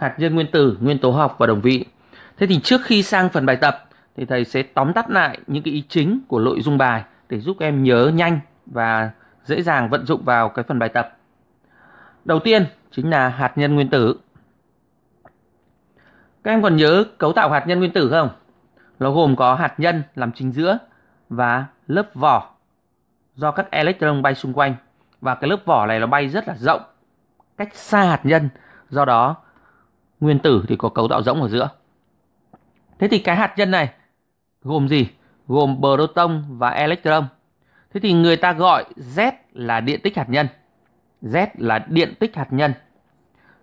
hạt nhân nguyên tử, nguyên tố học và đồng vị. Thế thì trước khi sang phần bài tập thì thầy sẽ tóm tắt lại những cái ý chính của nội dung bài để giúp em nhớ nhanh và dễ dàng vận dụng vào cái phần bài tập. Đầu tiên chính là hạt nhân nguyên tử. Các em còn nhớ cấu tạo hạt nhân nguyên tử không? Nó gồm có hạt nhân làm chính giữa và lớp vỏ do các electron bay xung quanh và cái lớp vỏ này nó bay rất là rộng cách xa hạt nhân do đó nguyên tử thì có cấu tạo rỗng ở giữa. Thế thì cái hạt nhân này gồm gì? Gồm proton và electron. Thế thì người ta gọi Z là điện tích hạt nhân. Z là điện tích hạt nhân.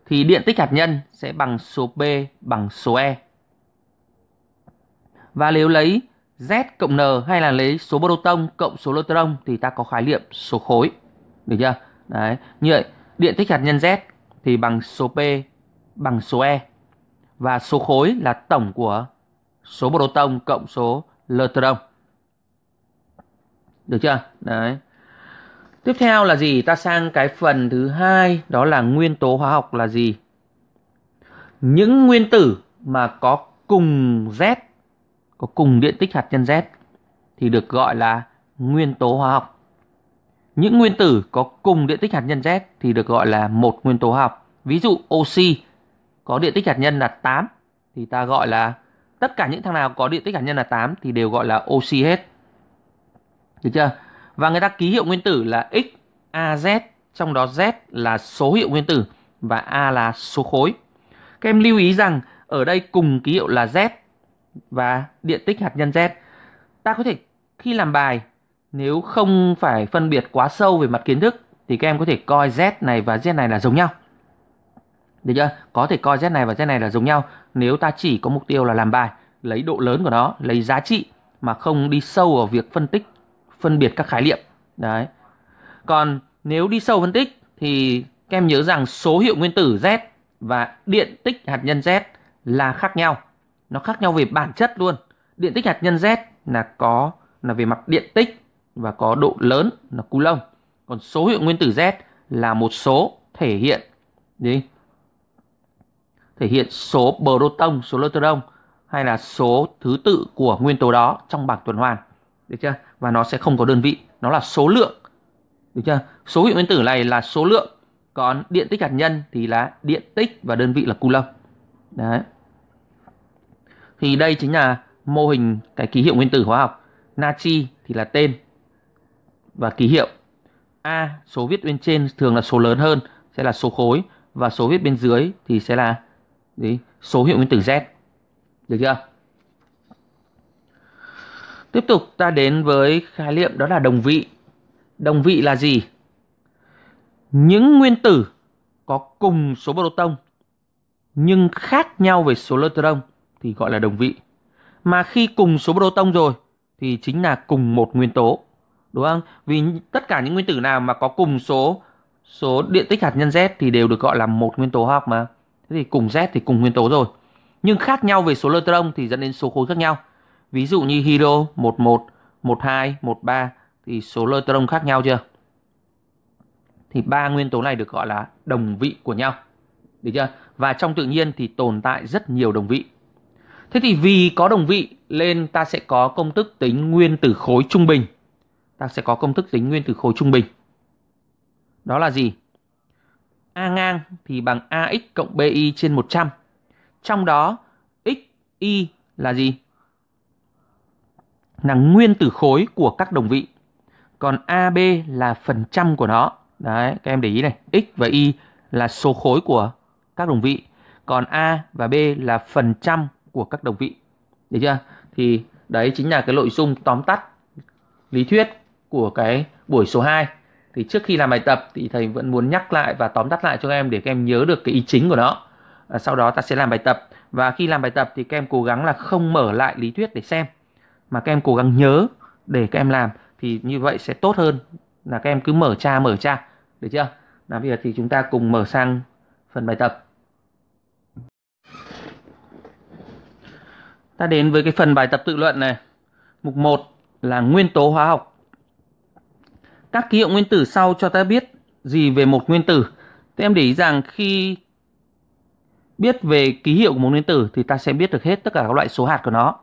Thì điện tích hạt nhân sẽ bằng số P bằng số E. Và nếu lấy Z cộng N hay là lấy số proton cộng số electron thì ta có khái niệm số khối. Được chưa? Đấy, như vậy điện tích hạt nhân Z thì bằng số P bằng số E và số khối là tổng của số proton cộng số electron. Được chưa? Đấy. Tiếp theo là gì? Ta sang cái phần thứ hai đó là nguyên tố hóa học là gì? Những nguyên tử mà có cùng Z, có cùng điện tích hạt nhân Z thì được gọi là nguyên tố hóa học. Những nguyên tử có cùng điện tích hạt nhân Z thì được gọi là một nguyên tố hóa học. Ví dụ oxy có điện tích hạt nhân là 8 thì ta gọi là tất cả những thằng nào có điện tích hạt nhân là 8 thì đều gọi là oxy hết. Được chưa? Và người ta ký hiệu nguyên tử là X, A, Z, trong đó Z là số hiệu nguyên tử và A là số khối. Các em lưu ý rằng ở đây cùng ký hiệu là Z và điện tích hạt nhân Z. Ta có thể khi làm bài nếu không phải phân biệt quá sâu về mặt kiến thức thì các em có thể coi Z này và Z này là giống nhau được chưa có thể coi z này và z này là giống nhau nếu ta chỉ có mục tiêu là làm bài lấy độ lớn của nó lấy giá trị mà không đi sâu vào việc phân tích phân biệt các khái niệm đấy còn nếu đi sâu phân tích thì các em nhớ rằng số hiệu nguyên tử z và điện tích hạt nhân z là khác nhau nó khác nhau về bản chất luôn điện tích hạt nhân z là có là về mặt điện tích và có độ lớn là coulomb còn số hiệu nguyên tử z là một số thể hiện gì thể hiện số proton, số electron hay là số thứ tự của nguyên tố đó trong bảng tuần hoàn. Được chưa? Và nó sẽ không có đơn vị, nó là số lượng. Được chưa? Số hiệu nguyên tử này là số lượng, còn điện tích hạt nhân thì là điện tích và đơn vị là coulomb. Đấy. Thì đây chính là mô hình cái ký hiệu nguyên tử hóa học. Natri thì là tên và ký hiệu. A số viết bên trên thường là số lớn hơn sẽ là số khối và số viết bên dưới thì sẽ là Đấy, số hiệu nguyên tử Z. Được chưa? Tiếp tục ta đến với khái niệm đó là đồng vị. Đồng vị là gì? Những nguyên tử có cùng số proton nhưng khác nhau về số electron thì gọi là đồng vị. Mà khi cùng số proton rồi thì chính là cùng một nguyên tố. Đúng không? Vì tất cả những nguyên tử nào mà có cùng số số điện tích hạt nhân Z thì đều được gọi là một nguyên tố hóa học mà. Thế thì cùng Z thì cùng nguyên tố rồi. Nhưng khác nhau về số electron thì dẫn đến số khối khác nhau. Ví dụ như hydro 11, 12, 13 thì số electron khác nhau chưa? Thì ba nguyên tố này được gọi là đồng vị của nhau. Được chưa? Và trong tự nhiên thì tồn tại rất nhiều đồng vị. Thế thì vì có đồng vị nên ta sẽ có công thức tính nguyên tử khối trung bình. Ta sẽ có công thức tính nguyên tử khối trung bình. Đó là gì? A ngang thì bằng AX cộng BI trên 100. Trong đó X, Y là gì? Là nguyên tử khối của các đồng vị. Còn AB là phần trăm của nó. Đấy, các em để ý này. X và Y là số khối của các đồng vị. Còn A và B là phần trăm của các đồng vị. Được chưa? Thì đấy chính là cái nội dung tóm tắt lý thuyết của cái buổi số 2 thì trước khi làm bài tập thì thầy vẫn muốn nhắc lại và tóm tắt lại cho các em để các em nhớ được cái ý chính của nó à, sau đó ta sẽ làm bài tập và khi làm bài tập thì các em cố gắng là không mở lại lý thuyết để xem mà các em cố gắng nhớ để các em làm thì như vậy sẽ tốt hơn là các em cứ mở tra mở tra được chưa Nào bây giờ thì chúng ta cùng mở sang phần bài tập ta đến với cái phần bài tập tự luận này mục 1 là nguyên tố hóa học các ký hiệu nguyên tử sau cho ta biết gì về một nguyên tử. Thì em để ý rằng khi biết về ký hiệu của một nguyên tử thì ta sẽ biết được hết tất cả các loại số hạt của nó.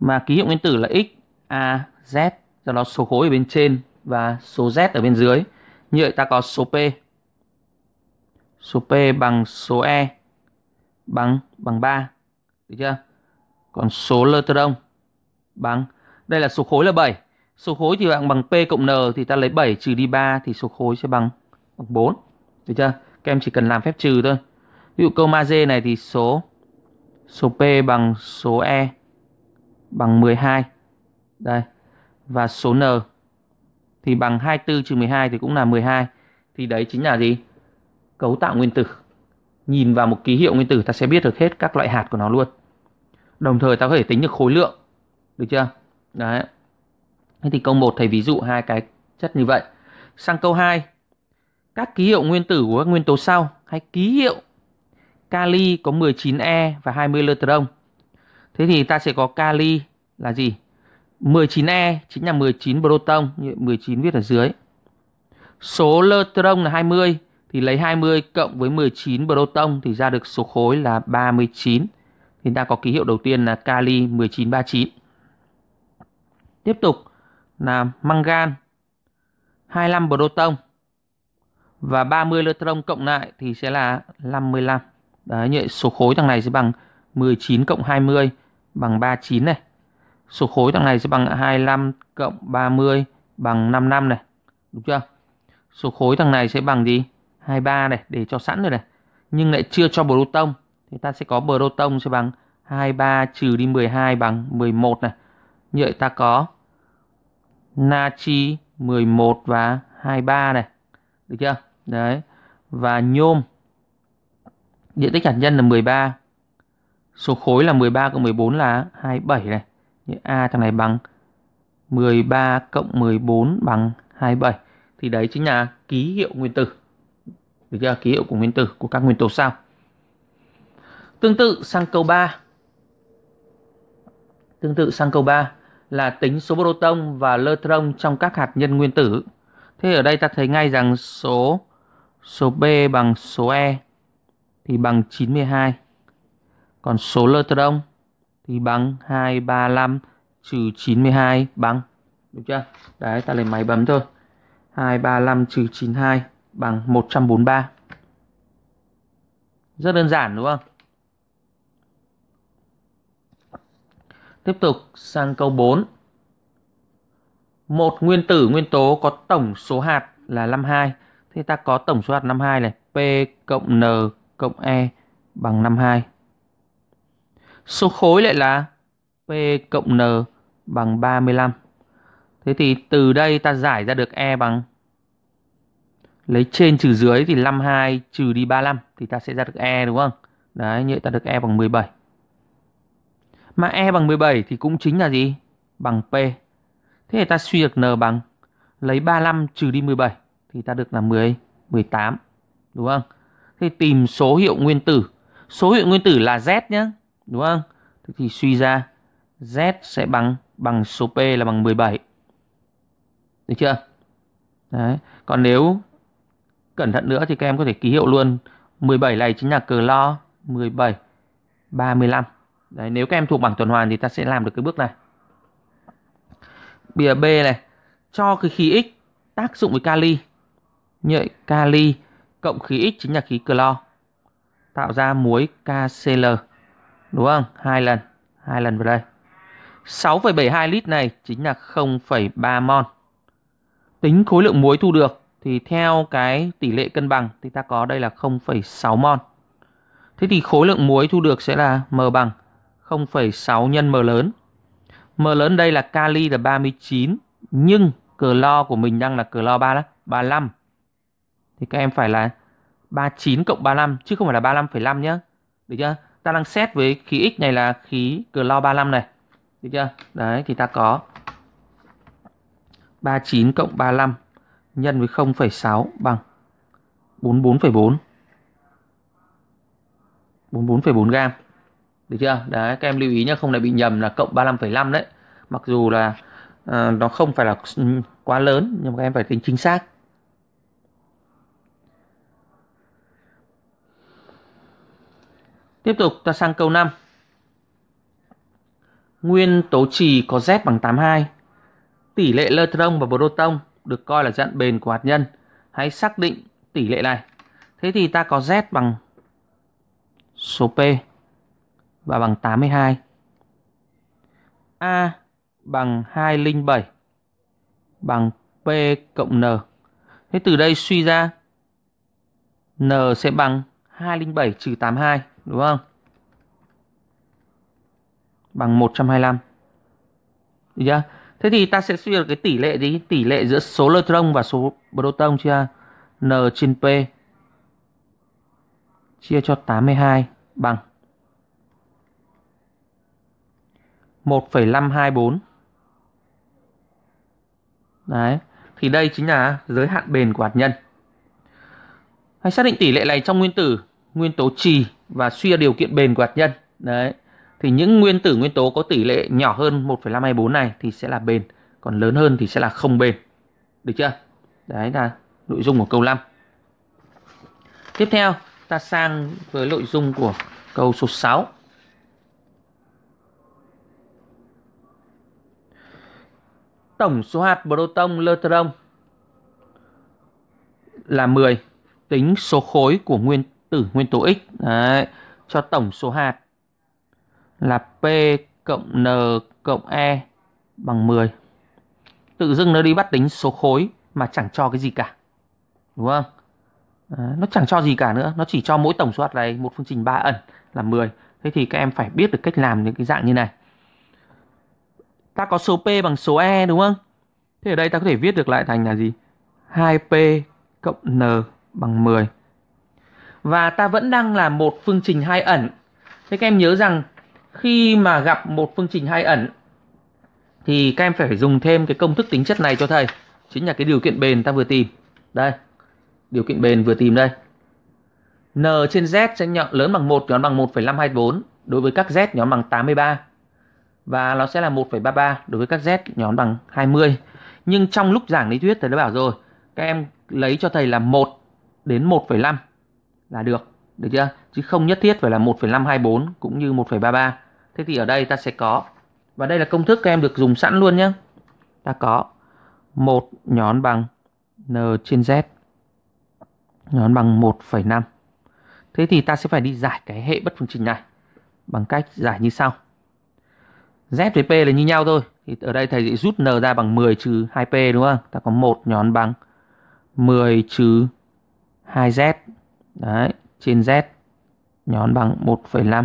Mà ký hiệu nguyên tử là x, a, z, do đó số khối ở bên trên và số z ở bên dưới. Như vậy ta có số p. Số p bằng số e bằng bằng 3. Được chưa? Còn số lơ bằng đây là số khối là 7 Số khối thì bằng bằng P cộng N thì ta lấy 7 trừ đi 3 thì số khối sẽ bằng bằng 4. Được chưa? Các em chỉ cần làm phép trừ thôi. Ví dụ câu ma magie này thì số số P bằng số E bằng 12. Đây. Và số N thì bằng 24 trừ 12 thì cũng là 12. Thì đấy chính là gì? Cấu tạo nguyên tử. Nhìn vào một ký hiệu nguyên tử ta sẽ biết được hết các loại hạt của nó luôn. Đồng thời ta có thể tính được khối lượng. Được chưa? Đấy. Thế thì câu 1 thầy ví dụ hai cái chất như vậy. Sang câu 2. Các ký hiệu nguyên tử của các nguyên tố sau hay ký hiệu kali có 19E và 20 electron. Thế thì ta sẽ có kali là gì? 19E chính là 19 proton, 19 viết ở dưới. Số electron là 20 thì lấy 20 cộng với 19 proton thì ra được số khối là 39. Thì ta có ký hiệu đầu tiên là kali 1939. Tiếp tục là mangan, 25 proton và 30 electron cộng lại thì sẽ là 55. Đấy, như vậy số khối thằng này sẽ bằng 19 cộng 20 bằng 39 này. Số khối thằng này sẽ bằng 25 cộng 30 bằng 55 này. Đúng chưa? Số khối thằng này sẽ bằng gì? 23 này, để cho sẵn rồi này. Nhưng lại chưa cho proton. Thì ta sẽ có proton sẽ bằng 23 trừ đi 12 bằng 11 này. Như vậy ta có natri 11 và 23 này. Được chưa? Đấy. Và nhôm diện tích hạt nhân là 13. Số khối là 13 cộng 14 là 27 này. Như A thằng này bằng 13 cộng 14 bằng 27. Thì đấy chính là ký hiệu nguyên tử. Được chưa? Ký hiệu của nguyên tử của các nguyên tố sao. Tương tự sang câu 3. Tương tự sang câu 3 là tính số proton và neutron trong các hạt nhân nguyên tử. Thế ở đây ta thấy ngay rằng số số B bằng số E thì bằng 92. Còn số neutron thì bằng 235 trừ 92 bằng đúng chưa? Đấy ta lấy máy bấm thôi. 235 trừ 92 bằng 143. Rất đơn giản đúng không? Tiếp tục sang câu 4. Một nguyên tử nguyên tố có tổng số hạt là 52. Thì ta có tổng số hạt 52 này. P cộng N cộng E bằng 52. Số khối lại là P cộng N bằng 35. Thế thì từ đây ta giải ra được E bằng lấy trên trừ dưới thì 52 trừ đi 35 thì ta sẽ ra được E đúng không? Đấy, như vậy ta được E bằng 17. Mà E bằng 17 thì cũng chính là gì? Bằng P. Thế thì ta suy được N bằng lấy 35 trừ đi 17 thì ta được là 10, 18. Đúng không? Thế tìm số hiệu nguyên tử. Số hiệu nguyên tử là Z nhá Đúng không? Thế thì suy ra Z sẽ bằng bằng số P là bằng 17. Được chưa? Đấy. Còn nếu cẩn thận nữa thì các em có thể ký hiệu luôn 17 này chính là cờ lo 17 35. Đấy, nếu các em thuộc bảng tuần hoàn thì ta sẽ làm được cái bước này. Bìa B này, cho cái khí X tác dụng với kali. Nhợi kali cộng khí X chính là khí clo. Tạo ra muối KCl. Đúng không? Hai lần, hai lần vào đây. 6,72 lít này chính là 0,3 mol. Tính khối lượng muối thu được thì theo cái tỷ lệ cân bằng thì ta có đây là 0,6 mol. Thế thì khối lượng muối thu được sẽ là M bằng 0,6 nhân m lớn. M lớn đây là kali là 39 nhưng clo của mình đang là clo 3 35. Thì các em phải là 39 cộng 35 chứ không phải là 35,5 nhá. Được chưa? Ta đang xét với khí x này là khí clo 35 này. Được chưa? Đấy thì ta có 39 cộng 35 nhân với 0,6 bằng 44,4. 44,4 gam được chưa đấy các em lưu ý nhé không lại bị nhầm là cộng 35,5 đấy mặc dù là uh, nó không phải là ừ, quá lớn nhưng mà các em phải tính chính xác Tiếp tục ta sang câu 5. Nguyên tố trì có Z bằng 82. Tỷ lệ electron và proton được coi là dạng bền của hạt nhân. Hãy xác định tỷ lệ này. Thế thì ta có Z bằng số P và bằng 82. A bằng 207 bằng P cộng N. Thế từ đây suy ra N sẽ bằng 207 trừ 82 đúng không? Bằng 125. Được chưa? Thế thì ta sẽ suy ra cái tỷ lệ gì? Tỷ lệ giữa số electron và số proton chia N trên P chia cho 82 bằng 1,524. Đấy, thì đây chính là giới hạn bền của hạt nhân. Hãy xác định tỷ lệ này trong nguyên tử, nguyên tố trì và suy điều kiện bền của hạt nhân. Đấy. Thì những nguyên tử nguyên tố có tỷ lệ nhỏ hơn 1,524 này thì sẽ là bền, còn lớn hơn thì sẽ là không bền. Được chưa? Đấy là nội dung của câu 5. Tiếp theo, ta sang với nội dung của câu số 6. tổng số hạt proton neutron là 10 tính số khối của nguyên tử nguyên tố X Đấy, cho tổng số hạt là P cộng N cộng E bằng 10. Tự dưng nó đi bắt tính số khối mà chẳng cho cái gì cả. Đúng không? Đấy, nó chẳng cho gì cả nữa, nó chỉ cho mỗi tổng số hạt này một phương trình 3 ẩn là 10. Thế thì các em phải biết được cách làm những cái dạng như này ta có số P bằng số E đúng không? Thế ở đây ta có thể viết được lại thành là gì? 2P cộng N bằng 10. Và ta vẫn đang là một phương trình hai ẩn. Thế các em nhớ rằng khi mà gặp một phương trình hai ẩn thì các em phải dùng thêm cái công thức tính chất này cho thầy. Chính là cái điều kiện bền ta vừa tìm. Đây. Điều kiện bền vừa tìm đây. N trên Z sẽ nhỏ lớn bằng 1 nhỏ bằng 1,524 đối với các Z nhỏ bằng 83 và nó sẽ là 1,33 đối với các Z nhóm bằng 20. Nhưng trong lúc giảng lý thuyết thầy đã bảo rồi, các em lấy cho thầy là 1 đến 1,5 là được, được chưa? Chứ không nhất thiết phải là 1,524 cũng như 1,33. Thế thì ở đây ta sẽ có và đây là công thức các em được dùng sẵn luôn nhé. Ta có 1 nhón bằng n trên z nhón bằng 1,5. Thế thì ta sẽ phải đi giải cái hệ bất phương trình này bằng cách giải như sau. Z với P là như nhau thôi. Thì ở đây thầy sẽ rút N ra bằng 10 trừ 2P đúng không? Ta có một nhón bằng 10 trừ 2Z. Đấy, trên Z nhón bằng 1,5.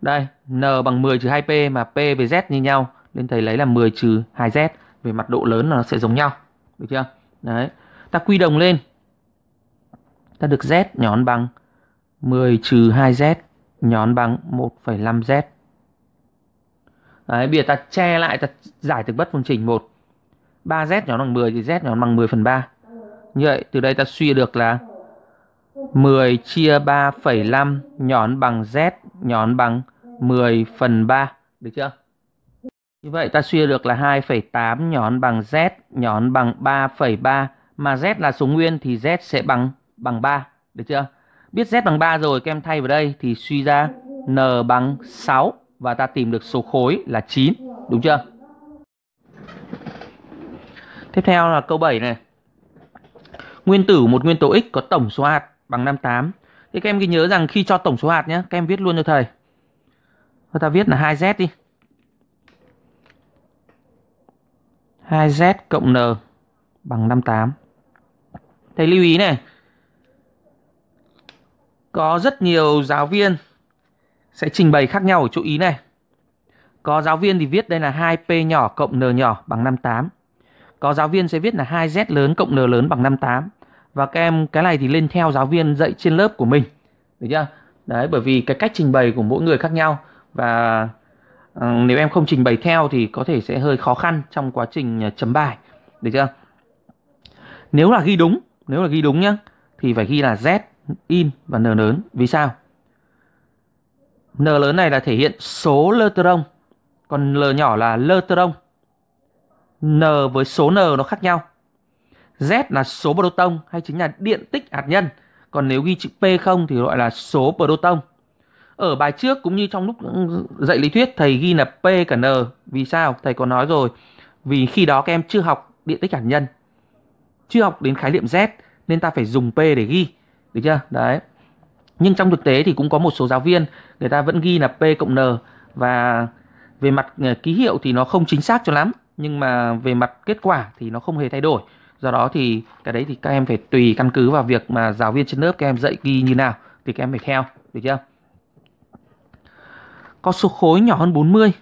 Đây, N bằng 10 trừ 2P mà P với Z như nhau. Nên thầy lấy là 10 trừ 2Z. Về mặt độ lớn là nó sẽ giống nhau. Được chưa? Đấy, ta quy đồng lên. Ta được Z nhón bằng 10 trừ 2Z nhón bằng 1,5Z. Đấy, bây giờ ta che lại ta giải thực bất phương trình 1 3z nhỏ bằng 10 thì z nhỏ bằng 10 phần 3 Như vậy từ đây ta suy được là 10 chia 3,5 nhón bằng z nhón bằng 10 phần 3 Được chưa? Như vậy ta suy được là 2,8 nhón bằng z nhón bằng 3,3 Mà z là số nguyên thì z sẽ bằng bằng 3 Được chưa? Biết z bằng 3 rồi các em thay vào đây thì suy ra n bằng 6 và ta tìm được số khối là 9, đúng chưa? Tiếp theo là câu 7 này. Nguyên tử một nguyên tố x có tổng số hạt bằng 58. Thì các em ghi nhớ rằng khi cho tổng số hạt nhé, các em viết luôn cho thầy. Thôi ta viết là 2z đi. 2z cộng n bằng 58. Thầy lưu ý này. Có rất nhiều giáo viên sẽ trình bày khác nhau ở chỗ ý này. Có giáo viên thì viết đây là 2P nhỏ cộng N nhỏ bằng 58. Có giáo viên sẽ viết là 2Z lớn cộng N lớn bằng 58. Và các em cái này thì lên theo giáo viên dạy trên lớp của mình. Được chưa? Đấy, bởi vì cái cách trình bày của mỗi người khác nhau. Và ờ, nếu em không trình bày theo thì có thể sẽ hơi khó khăn trong quá trình ờ, chấm bài. Được chưa? Nếu là ghi đúng, nếu là ghi đúng nhá, thì phải ghi là Z in và N lớn. Vì sao? N lớn này là thể hiện số lơ tơ còn L nhỏ là lơ tơ N với số N nó khác nhau. Z là số proton hay chính là điện tích hạt nhân. Còn nếu ghi chữ P không thì gọi là số proton. Ở bài trước cũng như trong lúc dạy lý thuyết thầy ghi là P cả N. Vì sao? Thầy có nói rồi. Vì khi đó các em chưa học điện tích hạt nhân. Chưa học đến khái niệm Z nên ta phải dùng P để ghi. Được chưa? Đấy nhưng trong thực tế thì cũng có một số giáo viên người ta vẫn ghi là p cộng n và về mặt ờ, ký hiệu thì nó không chính xác cho lắm nhưng mà về mặt kết quả thì nó không hề thay đổi do đó thì cái đấy thì các em phải tùy căn cứ vào việc mà giáo viên trên lớp các em dạy ghi như nào thì các em phải theo được chưa có số khối nhỏ hơn 40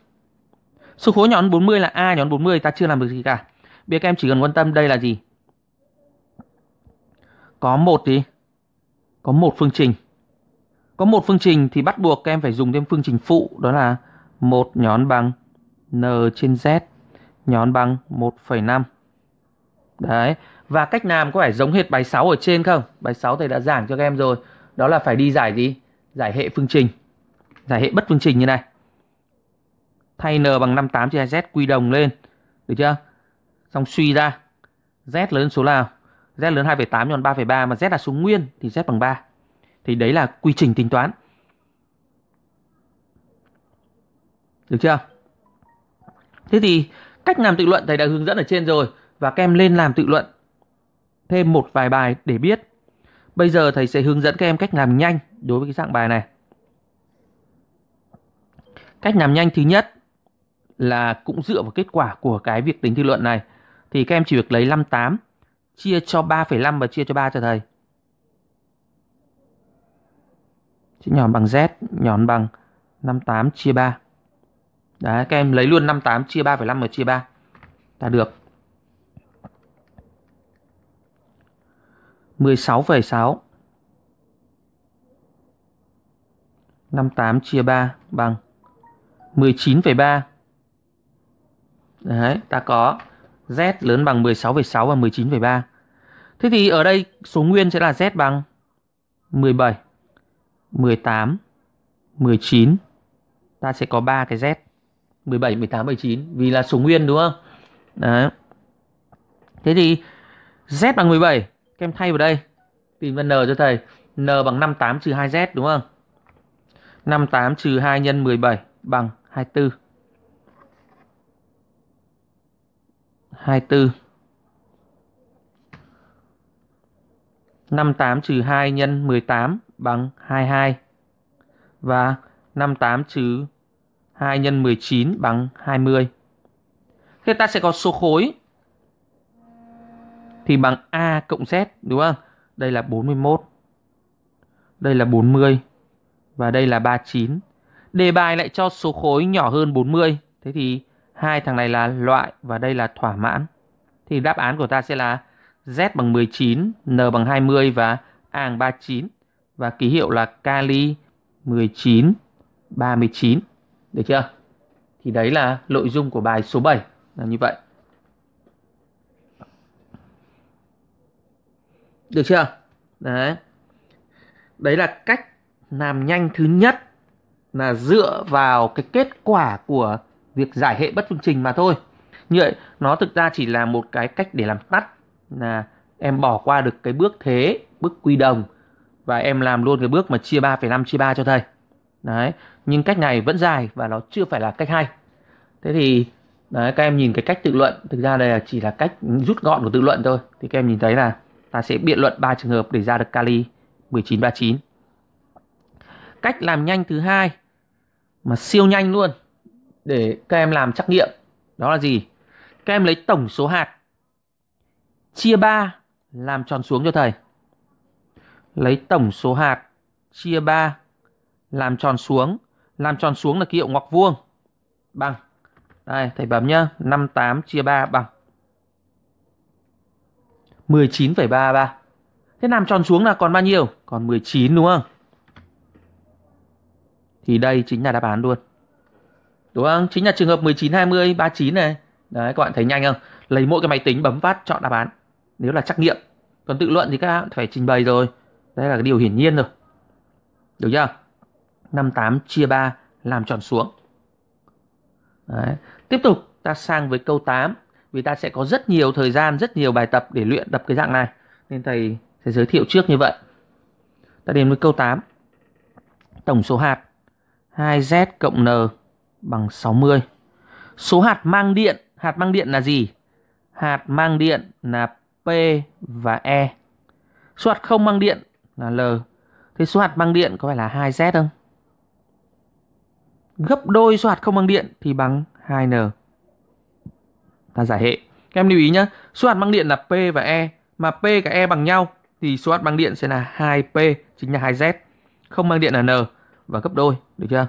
số khối nhỏ hơn 40 là a nhỏ hơn 40 ta chưa làm được gì cả bây giờ các em chỉ cần quan tâm đây là gì có một thì có một phương trình có một phương trình thì bắt buộc các em phải dùng thêm phương trình phụ đó là một nhón bằng n trên z nhón bằng 1,5. Đấy, và cách làm có phải giống hệt bài 6 ở trên không? Bài 6 thầy đã giảng cho các em rồi. Đó là phải đi giải gì? Giải hệ phương trình. Giải hệ bất phương trình như này. Thay n bằng 58 chia z quy đồng lên. Được chưa? Xong suy ra. Z lớn số nào? Z lớn 2,8 nhọn 3,3 mà Z là số nguyên thì Z bằng 3. Thì đấy là quy trình tính toán. Được chưa? Thế thì cách làm tự luận thầy đã hướng dẫn ở trên rồi và các em lên làm tự luận thêm một vài bài để biết. Bây giờ thầy sẽ hướng dẫn các em cách làm nhanh đối với cái dạng bài này. Cách làm nhanh thứ nhất là cũng dựa vào kết quả của cái việc tính tự luận này thì các em chỉ việc lấy 58 chia cho 3,5 và chia cho 3 cho thầy. chữ nhọn bằng Z nhọn bằng 58 chia 3. Đấy, các em lấy luôn 58 chia 3,5 mà chia 3 ta được. 16,6 58 chia 3 bằng 19,3 Đấy, ta có Z lớn bằng 16,6 và 19,3 Thế thì ở đây số nguyên sẽ là Z bằng 17 18, 19 ta sẽ có ba cái Z 17, 18, 19 vì là số nguyên đúng không? Đấy. Thế thì Z bằng 17 các em thay vào đây tìm ra N cho thầy N bằng 58 trừ 2Z đúng không? 58 trừ 2 nhân 17 bằng 24 24 58 trừ 2 nhân 18 bằng 22 và 58 trừ 2 x 19 bằng 20. Thế ta sẽ có số khối thì bằng A cộng Z đúng không? Đây là 41. Đây là 40 và đây là 39. Đề bài lại cho số khối nhỏ hơn 40. Thế thì hai thằng này là loại và đây là thỏa mãn. Thì đáp án của ta sẽ là Z bằng 19, N bằng 20 và A bằng 39 và ký hiệu là kali 19 39 được chưa? Thì đấy là nội dung của bài số 7 là như vậy. Được chưa? Đấy. Đấy là cách làm nhanh thứ nhất là dựa vào cái kết quả của việc giải hệ bất phương trình mà thôi. Như vậy nó thực ra chỉ là một cái cách để làm tắt là em bỏ qua được cái bước thế, bước quy đồng và em làm luôn cái bước mà chia 3,5 chia 3 cho thầy. Đấy, nhưng cách này vẫn dài và nó chưa phải là cách hay. Thế thì đấy, các em nhìn cái cách tự luận, thực ra đây là chỉ là cách rút gọn của tự luận thôi. Thì các em nhìn thấy là ta sẽ biện luận ba trường hợp để ra được kali 1939. Cách làm nhanh thứ hai mà siêu nhanh luôn để các em làm trắc nghiệm đó là gì? Các em lấy tổng số hạt chia 3 làm tròn xuống cho thầy. Lấy tổng số hạt chia 3 làm tròn xuống, làm tròn xuống là ký hiệu ngoặc vuông bằng. Đây, thầy bấm nhá, 58 chia 3 bằng 19,33. Thế làm tròn xuống là còn bao nhiêu? Còn 19 đúng không? Thì đây chính là đáp án luôn. Đúng không? Chính là trường hợp 19, 20, 39 này. Đấy, các bạn thấy nhanh không? Lấy mỗi cái máy tính bấm phát chọn đáp án. Nếu là trắc nghiệm. Còn tự luận thì các bạn phải trình bày rồi. Đây là cái điều hiển nhiên rồi. Được chưa? 58 chia 3 làm tròn xuống. Đấy. Tiếp tục ta sang với câu 8 vì ta sẽ có rất nhiều thời gian, rất nhiều bài tập để luyện tập cái dạng này nên thầy sẽ giới thiệu trước như vậy. Ta đến với câu 8. Tổng số hạt 2z cộng n bằng 60. Số hạt mang điện, hạt mang điện là gì? Hạt mang điện là P và E. Số hạt không mang điện là L. Thế số hạt mang điện có phải là 2Z không? Gấp đôi số hạt không mang điện thì bằng 2N. Ta giải hệ. Các em lưu ý nhé, số hạt mang điện là P và E, mà P và E bằng nhau thì số hạt mang điện sẽ là 2P, chính là 2Z. Không mang điện là N và gấp đôi, được chưa?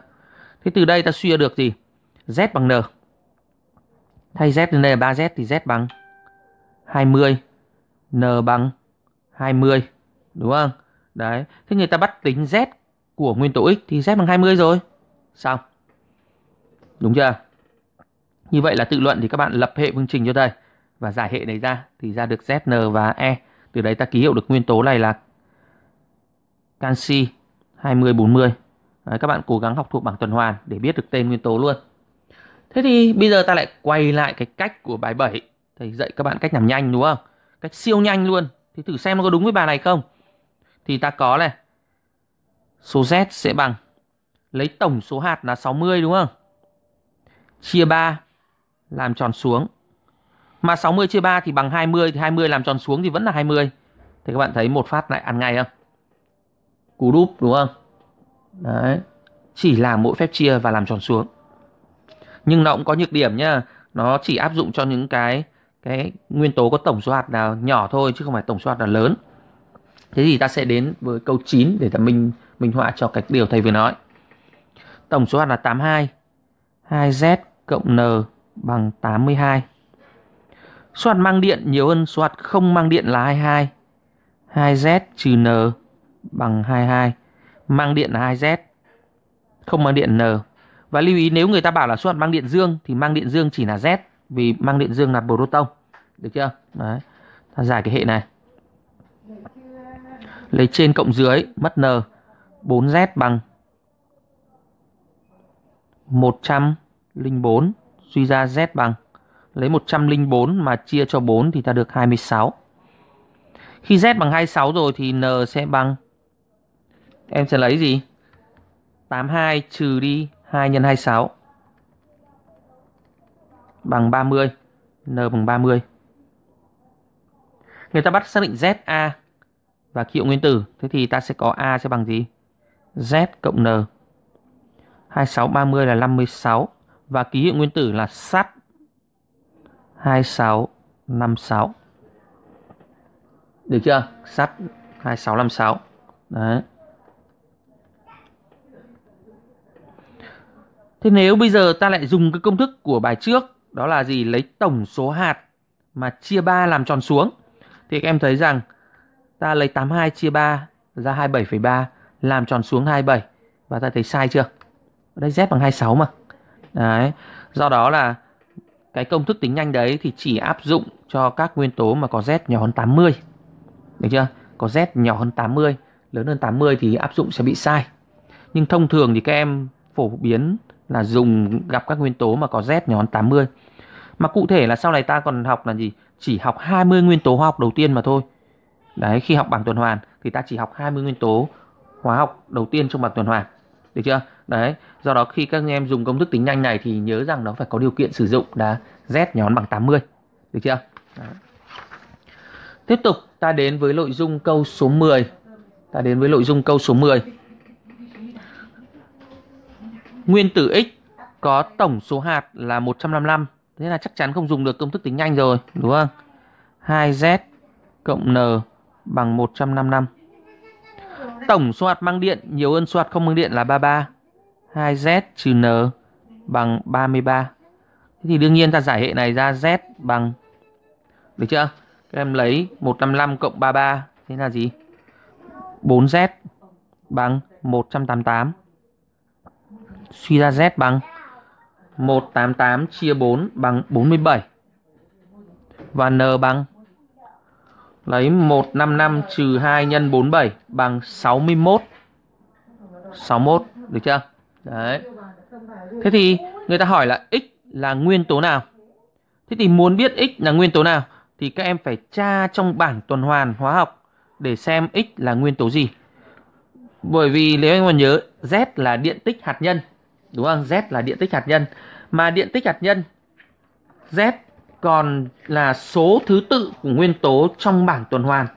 Thế từ đây ta suy ra được gì? Z bằng N. Thay Z lên đây là 3Z thì Z bằng 20, N bằng 20, đúng không? Đấy, thế người ta bắt tính Z của nguyên tố x thì Z bằng 20 rồi. Xong. Đúng chưa? Như vậy là tự luận thì các bạn lập hệ phương trình cho đây và giải hệ này ra thì ra được ZN và E. Từ đấy ta ký hiệu được nguyên tố này là canxi 20 40. Đấy, các bạn cố gắng học thuộc bảng tuần hoàn để biết được tên nguyên tố luôn. Thế thì bây giờ ta lại quay lại cái cách của bài 7. Thầy dạy các bạn cách làm nhanh đúng không? Cách siêu nhanh luôn. Thì thử xem nó có đúng với bài này không? thì ta có này. Số Z sẽ bằng lấy tổng số hạt là 60 đúng không? Chia 3 làm tròn xuống. Mà 60 chia 3 thì bằng 20 thì 20 làm tròn xuống thì vẫn là 20. Thì các bạn thấy một phát lại ăn ngay không? Cú đúp đúng không? Đấy. Chỉ làm mỗi phép chia và làm tròn xuống. Nhưng nó cũng có nhược điểm nhá. Nó chỉ áp dụng cho những cái cái nguyên tố có tổng số hạt nào nhỏ thôi chứ không phải tổng số hạt là lớn. Thế thì ta sẽ đến với câu 9 để ta minh minh họa cho cái điều thầy vừa nói. Tổng số hạt là 82. 2z cộng n bằng 82. Số hạt mang điện nhiều hơn số hạt không mang điện là 22. 2z trừ n bằng 22. Mang điện là 2z. Không mang điện n. Và lưu ý nếu người ta bảo là số hạt mang điện dương thì mang điện dương chỉ là z vì mang điện dương là proton. Được chưa? Đấy. Ta giải cái hệ này lấy trên cộng dưới mất n 4z bằng 104 suy ra z bằng lấy 104 mà chia cho 4 thì ta được 26 khi z bằng 26 rồi thì n sẽ bằng em sẽ lấy gì 82 trừ đi 2 nhân 26 bằng 30 n bằng 30 người ta bắt xác định ZA và ký hiệu nguyên tử. Thế thì ta sẽ có A sẽ bằng gì? Z cộng N. 2630 là 56 và ký hiệu nguyên tử là sắt. 2656. Được chưa? Sắt 2656. Đấy. Thế nếu bây giờ ta lại dùng cái công thức của bài trước đó là gì? Lấy tổng số hạt mà chia 3 làm tròn xuống thì các em thấy rằng ta lấy 82 chia 3 ra 27,3 làm tròn xuống 27 và ta thấy sai chưa? Ở đây z bằng 26 mà. Đấy. Do đó là cái công thức tính nhanh đấy thì chỉ áp dụng cho các nguyên tố mà có z nhỏ hơn 80. Được chưa? Có z nhỏ hơn 80, lớn hơn 80 thì áp dụng sẽ bị sai. Nhưng thông thường thì các em phổ biến là dùng gặp các nguyên tố mà có z nhỏ hơn 80. Mà cụ thể là sau này ta còn học là gì? Chỉ học 20 nguyên tố hóa học đầu tiên mà thôi Đấy, khi học bảng tuần hoàn thì ta chỉ học 20 nguyên tố hóa học đầu tiên trong bảng tuần hoàn. Được chưa? Đấy, do đó khi các anh em dùng công thức tính nhanh này thì nhớ rằng nó phải có điều kiện sử dụng là Z nhón bằng 80. Được chưa? Đấy. Tiếp tục ta đến với nội dung câu số 10. Ta đến với nội dung câu số 10. Nguyên tử x có tổng số hạt là 155. Thế là chắc chắn không dùng được công thức tính nhanh rồi, đúng không? 2z cộng n bằng 155. Tổng số hạt mang điện nhiều hơn số hạt không mang điện là 33. 2Z trừ N bằng 33. Thế thì đương nhiên ta giải hệ này ra Z bằng được chưa? Các em lấy 155 cộng 33 thế là gì? 4Z bằng 188. Suy ra Z bằng 188 chia 4 bằng 47. Và N bằng Lấy 155 trừ 2 nhân 47 bằng 61. 61 được chưa? Đấy. Thế thì người ta hỏi là x là nguyên tố nào? Thế thì muốn biết x là nguyên tố nào thì các em phải tra trong bảng tuần hoàn hóa học để xem x là nguyên tố gì. Bởi vì nếu anh còn nhớ Z là điện tích hạt nhân, đúng không? Z là điện tích hạt nhân mà điện tích hạt nhân Z còn là số thứ tự của nguyên tố trong bảng tuần hoàn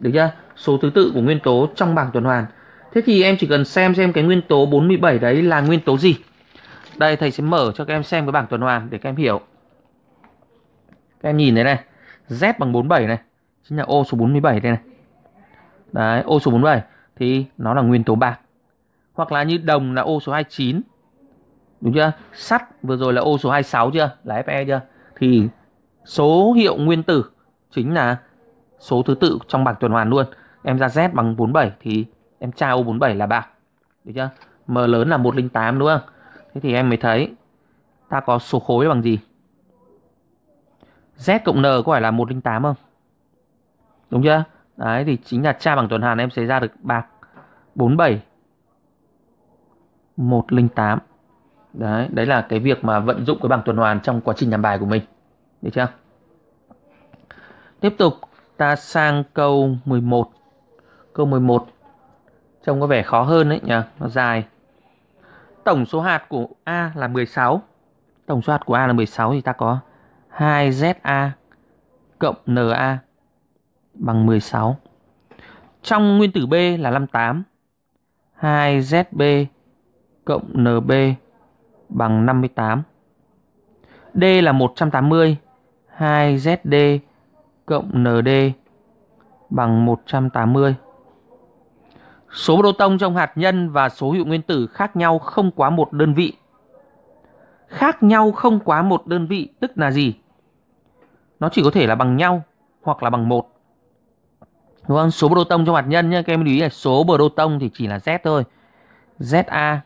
được chưa số thứ tự của nguyên tố trong bảng tuần hoàn thế thì em chỉ cần xem xem cái nguyên tố 47 đấy là nguyên tố gì đây thầy sẽ mở cho các em xem cái bảng tuần hoàn để các em hiểu các em nhìn thấy này Z bằng 47 này chính là ô số 47 đây này đấy ô số 47 thì nó là nguyên tố bạc hoặc là như đồng là ô số 29 đúng chưa sắt vừa rồi là ô số 26 chưa là Fe chưa thì số hiệu nguyên tử chính là số thứ tự trong bảng tuần hoàn luôn. Em ra Z bằng 47 thì em tra O47 là bạc Được chưa? M lớn là 108 đúng không? Thế thì em mới thấy ta có số khối bằng gì? Z cộng N có phải là 108 không? Đúng chưa? Đấy thì chính là tra bằng tuần hoàn em sẽ ra được bạc 47 108. Đấy, đấy là cái việc mà vận dụng cái bảng tuần hoàn trong quá trình làm bài của mình. Được chưa? Tiếp tục ta sang câu 11. Câu 11 trông có vẻ khó hơn đấy nhỉ, nó dài. Tổng số hạt của A là 16. Tổng số hạt của A là 16 thì ta có 2ZA cộng NA bằng 16. Trong nguyên tử B là 58. 2ZB cộng NB bằng 58. D là 180. 2ZD cộng ND bằng 180. Số proton trong hạt nhân và số hiệu nguyên tử khác nhau không quá một đơn vị. Khác nhau không quá một đơn vị tức là gì? Nó chỉ có thể là bằng nhau hoặc là bằng một. Đúng vâng, không? Số proton trong hạt nhân nhé, các em lưu ý là số proton thì chỉ là Z thôi. ZA.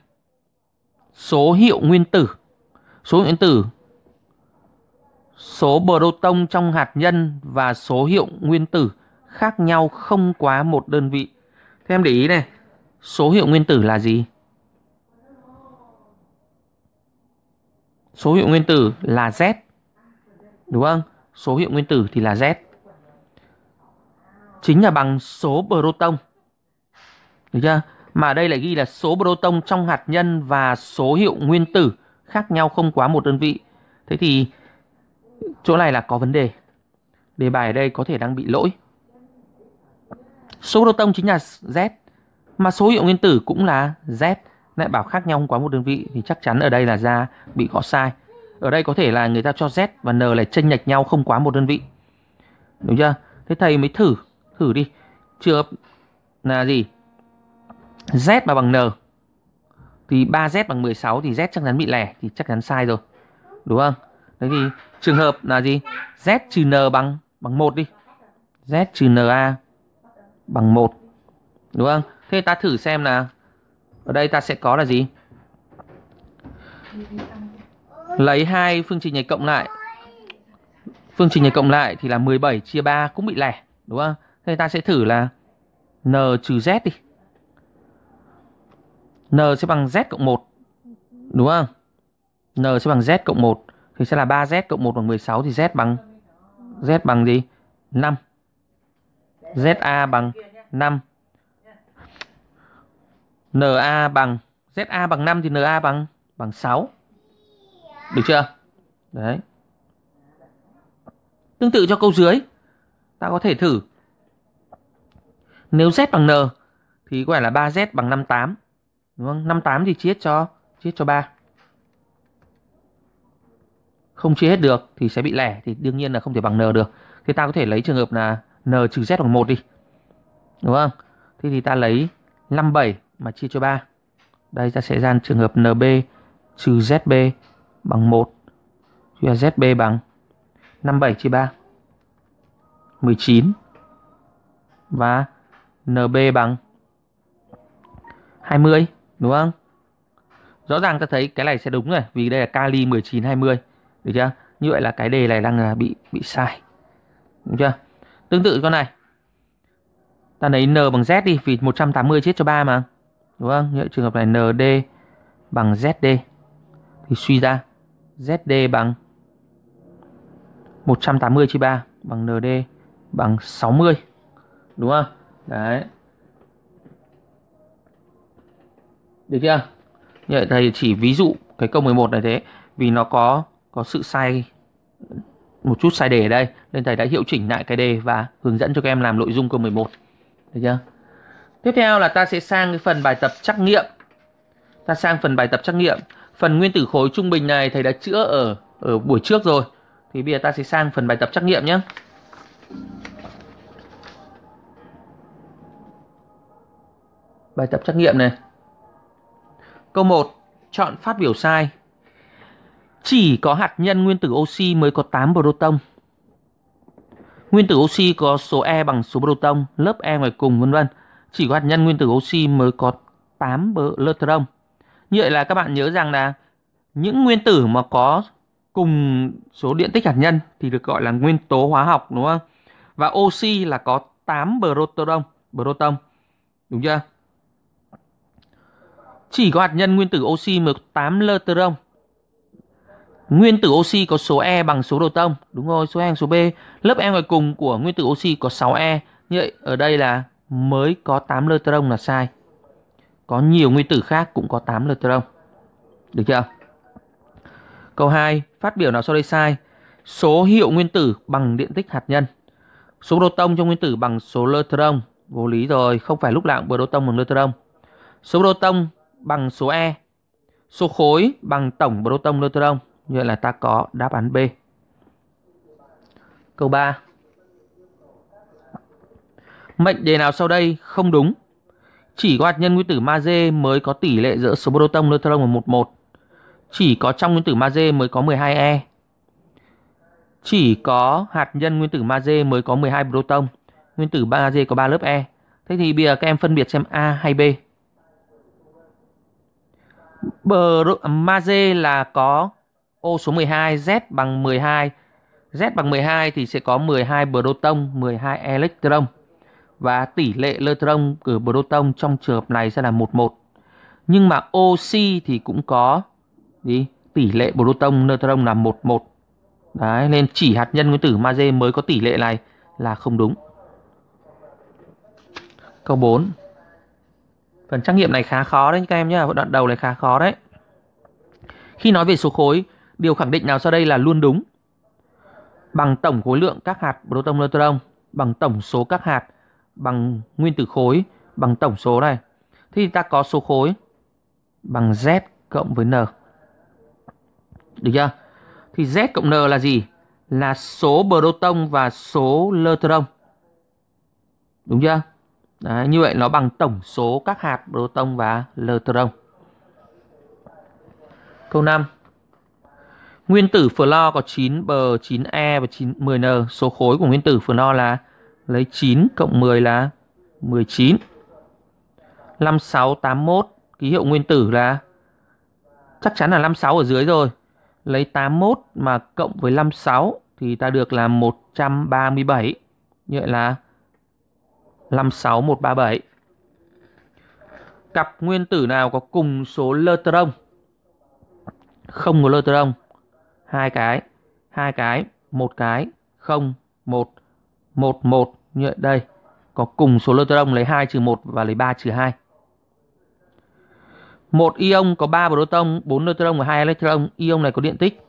Số hiệu nguyên tử. Số hiệu nguyên tử số proton trong hạt nhân và số hiệu nguyên tử khác nhau không quá một đơn vị. Thế em để ý này, số hiệu nguyên tử là gì? Số hiệu nguyên tử là Z. Đúng không? Số hiệu nguyên tử thì là Z. Chính là bằng số proton. Được chưa? Mà đây lại ghi là số proton trong hạt nhân và số hiệu nguyên tử khác nhau không quá một đơn vị. Thế thì Chỗ này là có vấn đề. Đề bài ở đây có thể đang bị lỗi. Số proton chính là Z. Mà số hiệu nguyên tử cũng là Z. Lại bảo khác nhau không quá một đơn vị thì chắc chắn ở đây là ra bị gõ sai. Ở đây có thể là người ta cho Z và N là chênh lệch nhau không quá một đơn vị. Đúng chưa? Thế thầy mới thử. Thử đi. chưa là gì? Z mà bằng N thì 3Z bằng 16 thì Z chắc chắn bị lẻ thì chắc chắn sai rồi. Đúng không? Thế thì trường hợp là gì z trừ n bằng bằng một đi z trừ na bằng một đúng không thế ta thử xem là ở đây ta sẽ có là gì lấy hai phương trình này cộng lại phương trình này cộng lại thì là 17 chia 3 cũng bị lẻ đúng không thế ta sẽ thử là n trừ z đi n sẽ bằng z cộng 1 đúng không n sẽ bằng z cộng 1 thì sẽ là 3z cộng 1 bằng 16 thì z bằng z bằng gì? 5. ZA bằng 5. NA bằng ZA bằng 5 thì NA bằng bằng 6. Được chưa? Đấy. Tương tự cho câu dưới, ta có thể thử. Nếu Z bằng N thì có phải là 3Z bằng 58. Đúng không? 58 thì chia cho chia cho 3 không chia hết được thì sẽ bị lẻ thì đương nhiên là không thể bằng n được thì ta có thể lấy trường hợp là n trừ z bằng một đi đúng không thế thì ta lấy 57 mà chia cho 3 đây ta sẽ ra trường hợp nb trừ zb bằng 1 thì là zb bằng 57 chia 3 19 và nb bằng 20 đúng không? Rõ ràng ta thấy cái này sẽ đúng rồi vì đây là kali 1920 được chưa như vậy là cái đề này đang là bị bị sai đúng chưa tương tự con này ta lấy n bằng z đi vì 180 chia cho 3 mà đúng không như vậy trường hợp này nd bằng zd thì suy ra zd bằng 180 chia 3 bằng nd bằng 60 đúng không đấy được chưa như vậy thầy chỉ ví dụ cái câu 11 này thế vì nó có có sự sai một chút sai đề ở đây nên thầy đã hiệu chỉnh lại cái đề và hướng dẫn cho các em làm nội dung câu 11 được chưa tiếp theo là ta sẽ sang cái phần bài tập trắc nghiệm ta sang phần bài tập trắc nghiệm phần nguyên tử khối trung bình này thầy đã chữa ở ở buổi trước rồi thì bây giờ ta sẽ sang phần bài tập trắc nghiệm nhé bài tập trắc nghiệm này câu 1 chọn phát biểu sai chỉ có hạt nhân nguyên tử oxy mới có 8 proton. Nguyên tử oxy có số E bằng số proton, lớp E ngoài cùng vân vân. Chỉ có hạt nhân nguyên tử oxy mới có 8 electron. Như vậy là các bạn nhớ rằng là những nguyên tử mà có cùng số điện tích hạt nhân thì được gọi là nguyên tố hóa học đúng không? Và oxy là có 8 proton, proton. Đúng chưa? Chỉ có hạt nhân nguyên tử oxy mới có 8 electron Nguyên tử oxy có số E bằng số đầu tông. Đúng rồi, số E bằng số B. Lớp E ngoài cùng của nguyên tử oxy có 6E. Như vậy ở đây là mới có 8 electron là sai. Có nhiều nguyên tử khác cũng có 8 electron. Được chưa? Câu 2, phát biểu nào sau đây sai? Số hiệu nguyên tử bằng điện tích hạt nhân. Số proton trong nguyên tử bằng số electron. Vô lý rồi, không phải lúc nào cũng proton bằng electron. Số proton bằng số E. Số khối bằng tổng proton electron như vậy là ta có đáp án B. Câu 3. Mệnh đề nào sau đây không đúng? Chỉ có hạt nhân nguyên tử magie mới có tỷ lệ giữa số proton neutron và 11. Chỉ có trong nguyên tử magie mới có 12e. Chỉ có hạt nhân nguyên tử magie mới có 12 proton. Nguyên tử magie có 3 lớp e. Thế thì bây giờ các em phân biệt xem A hay B. Bro, magie là có ô số 12 Z bằng 12 Z bằng 12 thì sẽ có 12 proton, 12 electron và tỷ lệ electron của proton trong trường hợp này sẽ là 11. Nhưng mà oxy thì cũng có đi tỷ lệ proton neutron là 11. Đấy nên chỉ hạt nhân nguyên tử magie mới có tỷ lệ này là không đúng. Câu 4. Phần trắc nghiệm này khá khó đấy các em nhé, đoạn đầu này khá khó đấy. Khi nói về số khối, điều khẳng định nào sau đây là luôn đúng? Bằng tổng khối lượng các hạt proton neutron, bằng tổng số các hạt, bằng nguyên tử khối, bằng tổng số này. Thì ta có số khối bằng Z cộng với N. Được chưa? Thì Z cộng N là gì? Là số proton và số neutron. Đúng chưa? Đấy, như vậy nó bằng tổng số các hạt proton và neutron. Câu 5 Nguyên tử flo có 9 b, 9e và 9 10n. Số khối của nguyên tử flo là lấy 9 cộng 10 là 19. 5681 ký hiệu nguyên tử là chắc chắn là 56 ở dưới rồi. Lấy 81 mà cộng với 56 thì ta được là 137. Như vậy là 56137. Cặp nguyên tử nào có cùng số lơ Lertron? Không có lơ Lertron hai cái, hai cái, một cái, không, một, một, một như đây. Có cùng số lơ đông lấy 2 trừ 1 và lấy 3 trừ 2. Một ion có 3 proton, 4 neutron và 2 electron. Ion này có điện tích.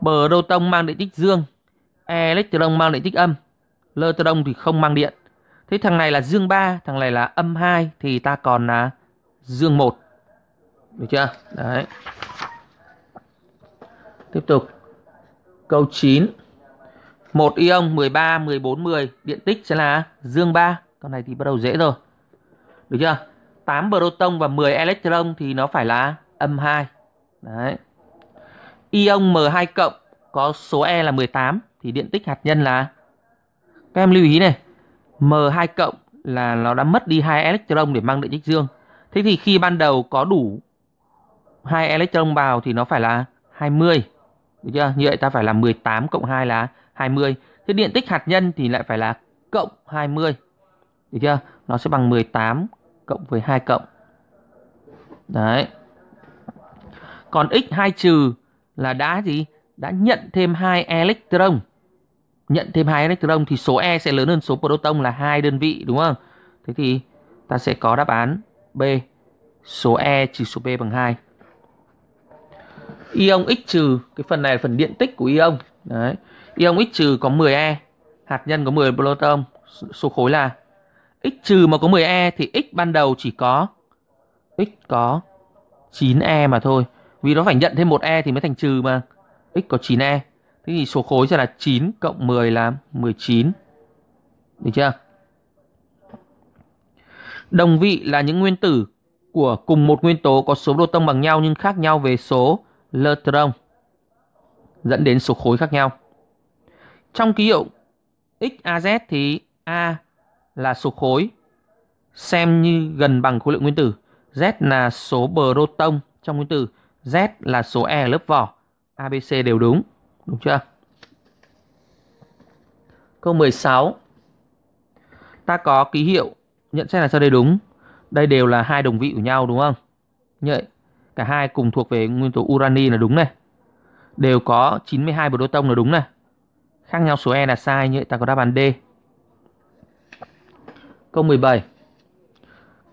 Proton mang điện tích dương, e electron mang điện tích âm. Neutron thì không mang điện. Thế thằng này là dương 3, thằng này là âm 2 thì ta còn là dương 1. Được chưa? Đấy. Tiếp tục. Câu 9. Một ion 13, 14, 10, điện tích sẽ là dương 3. Con này thì bắt đầu dễ rồi. Được chưa? 8 proton và 10 electron thì nó phải là âm 2. Đấy. Ion M2 cộng có số E là 18 thì điện tích hạt nhân là các em lưu ý này, M2 cộng là nó đã mất đi hai electron để mang điện tích dương. Thế thì khi ban đầu có đủ hai electron vào thì nó phải là 20. Được chưa? Như vậy ta phải là 18 cộng 2 là 20. Thế điện tích hạt nhân thì lại phải là cộng 20. Được chưa? Nó sẽ bằng 18 cộng với 2 cộng. Đấy. Còn x2 trừ là đã gì? Đã nhận thêm 2 electron. Nhận thêm 2 electron thì số E sẽ lớn hơn số proton là 2 đơn vị đúng không? Thế thì ta sẽ có đáp án B. Số E trừ số B bằng 2 ion x trừ cái phần này là phần điện tích của ion đấy ion x trừ có 10 e hạt nhân có 10 proton số khối là x trừ mà có 10 e thì x ban đầu chỉ có x có 9 e mà thôi vì nó phải nhận thêm một e thì mới thành trừ mà x có 9 e thế thì số khối sẽ là 9 cộng 10 là 19 được chưa đồng vị là những nguyên tử của cùng một nguyên tố có số proton bằng nhau nhưng khác nhau về số Lutron dẫn đến số khối khác nhau. Trong ký hiệu XAZ thì A là số khối xem như gần bằng khối lượng nguyên tử, Z là số proton trong nguyên tử, Z là số E lớp vỏ, ABC đều đúng, đúng chưa? Câu 16. Ta có ký hiệu nhận xét là sao đây đúng? Đây đều là hai đồng vị của nhau đúng không? Như vậy cả hai cùng thuộc về nguyên tố urani là đúng này đều có 92 proton là đúng này khác nhau số e là sai như vậy ta có đáp án D câu 17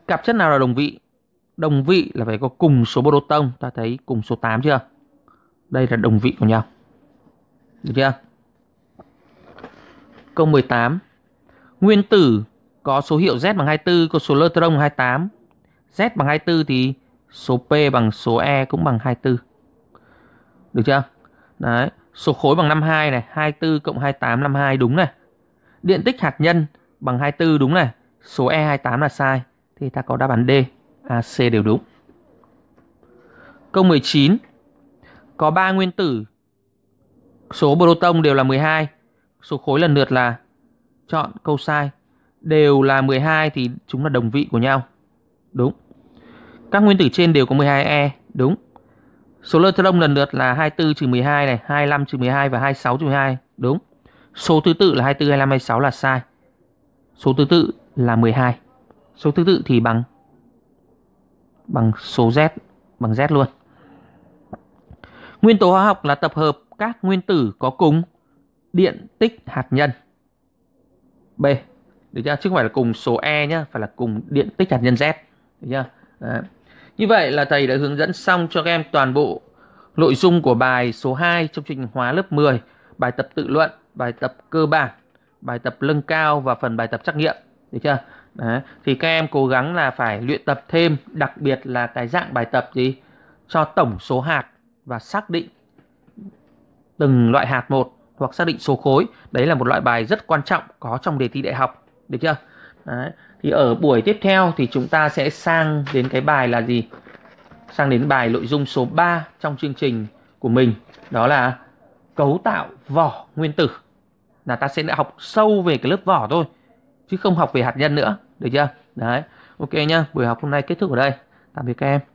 cặp chất nào là đồng vị đồng vị là phải có cùng số proton ta thấy cùng số 8 chưa đây là đồng vị của nhau được chưa câu 18 nguyên tử có số hiệu Z bằng 24 có số electron 28 Z bằng 24 thì số P bằng số E cũng bằng 24. Được chưa? Đấy, số khối bằng 52 này, 24 cộng 28 52 đúng này. Điện tích hạt nhân bằng 24 đúng này, số E 28 là sai thì ta có đáp án D, A, C đều đúng. Câu 19. Có 3 nguyên tử số proton đều là 12, số khối lần lượt là chọn câu sai, đều là 12 thì chúng là đồng vị của nhau. Đúng. Các nguyên tử trên đều có 12E, đúng. Số electron lần lượt là 24 12 này, 25 12 và 26 12, đúng. Số thứ tự là 24, 25, 26 là sai. Số thứ tự là 12. Số thứ tự thì bằng bằng số Z, bằng Z luôn. Nguyên tố hóa học là tập hợp các nguyên tử có cùng điện tích hạt nhân. B. Được chưa? Chứ không phải là cùng số E nhá, phải là cùng điện tích hạt nhân Z. Được chưa? Đấy. Như vậy là thầy đã hướng dẫn xong cho các em toàn bộ nội dung của bài số 2 trong trình hóa lớp 10, bài tập tự luận, bài tập cơ bản, bài tập lưng cao và phần bài tập trắc nghiệm, được chưa? Đấy. thì các em cố gắng là phải luyện tập thêm, đặc biệt là cái dạng bài tập gì cho tổng số hạt và xác định từng loại hạt một hoặc xác định số khối. Đấy là một loại bài rất quan trọng có trong đề thi đại học, được chưa? Đấy thì ở buổi tiếp theo thì chúng ta sẽ sang đến cái bài là gì sang đến bài nội dung số 3 trong chương trình của mình đó là cấu tạo vỏ nguyên tử là ta sẽ học sâu về cái lớp vỏ thôi chứ không học về hạt nhân nữa được chưa đấy ok nhá buổi học hôm nay kết thúc ở đây tạm biệt các em